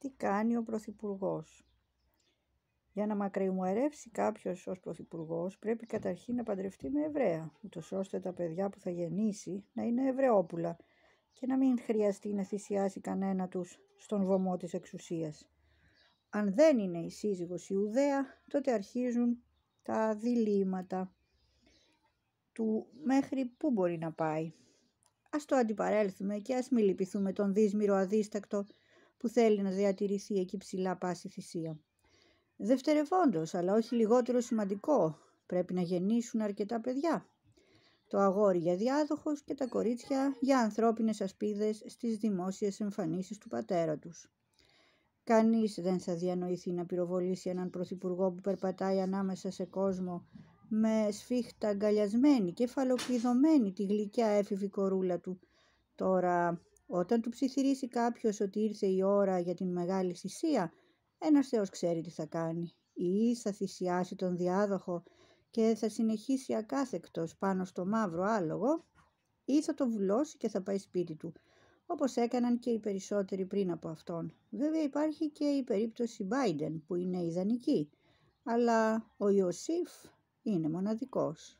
τι κάνει ο Πρωθυπουργός. Για να μακριμοερεύσει κάποιος ως Πρωθυπουργός, πρέπει καταρχήν να παντρευτεί με Εβραία, ούτως ώστε τα παιδιά που θα γεννήσει να είναι Εβραιόπουλα και να μην χρειαστεί να θυσιάσει κανένα τους στον βωμό της εξουσίας. Αν δεν είναι η σύζυγος Ιουδαία, τότε αρχίζουν τα διλήμματα του μέχρι πού μπορεί να πάει. Ας το αντιπαρέλθουμε και ας μην τον δύσμηρο αδίστακτο που θέλει να διατηρηθεί εκεί ψηλά πάση θυσία. Δευτερευόντως, αλλά όχι λιγότερο σημαντικό, πρέπει να γεννήσουν αρκετά παιδιά. Το αγόρι για διάδοχος και τα κορίτσια για ανθρώπινες ασπίδες στις δημόσιες εμφανίσεις του πατέρα τους. Κανείς δεν θα διανοηθεί να πυροβολήσει έναν πρωθυπουργό που περπατάει ανάμεσα σε κόσμο με σφίχτα αγκαλιασμένη, φαλοκλειδωμένη τη γλυκιά έφηβη κορούλα του. Τώρα όταν του ψιθυρίσει κάποιος ότι ήρθε η ώρα για την μεγάλη θυσία, ένας Θεός ξέρει τι θα κάνει. Ή θα θυσιάσει τον διάδοχο και θα συνεχίσει ακάθεκτος πάνω στο μαύρο άλογο ή θα το βουλώσει και θα πάει σπίτι του, όπως έκαναν και οι περισσότεροι πριν από αυτόν. Βέβαια υπάρχει και η περίπτωση Biden που είναι ιδανική, αλλά ο Ιωσήφ είναι μοναδικός.